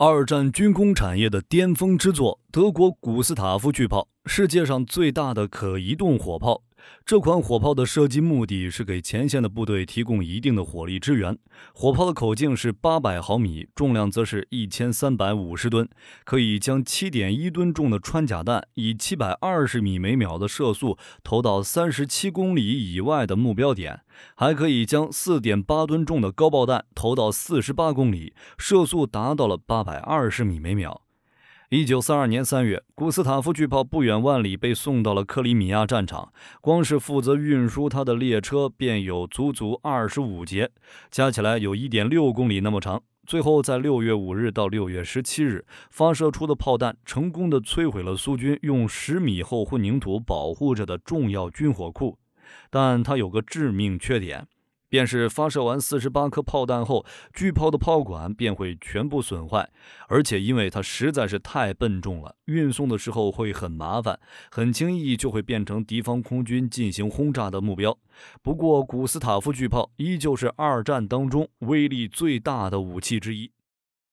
二战军工产业的巅峰之作——德国古斯塔夫巨炮，世界上最大的可移动火炮。这款火炮的射击目的是给前线的部队提供一定的火力支援。火炮的口径是八百毫米，重量则是一千三百五十吨，可以将七点一吨重的穿甲弹以七百二十米每秒的射速投到三十七公里以外的目标点，还可以将四点八吨重的高爆弹投到四十八公里，射速达到了八百二十米每秒。一九三二年三月，古斯塔夫巨炮不远万里被送到了克里米亚战场。光是负责运输它的列车便有足足二十五节，加起来有一点六公里那么长。最后，在六月五日到六月十七日发射出的炮弹，成功的摧毁了苏军用十米厚混凝土保护着的重要军火库。但它有个致命缺点。便是发射完四十八颗炮弹后，巨炮的炮管便会全部损坏，而且因为它实在是太笨重了，运送的时候会很麻烦，很轻易就会变成敌方空军进行轰炸的目标。不过，古斯塔夫巨炮依旧是二战当中威力最大的武器之一。